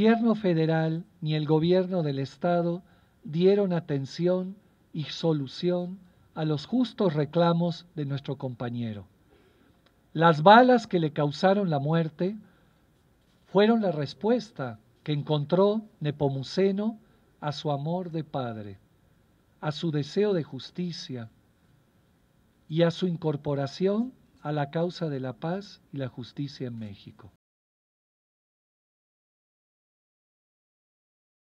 gobierno federal ni el gobierno del Estado dieron atención y solución a los justos reclamos de nuestro compañero. Las balas que le causaron la muerte fueron la respuesta que encontró Nepomuceno a su amor de padre, a su deseo de justicia y a su incorporación a la causa de la paz y la justicia en México.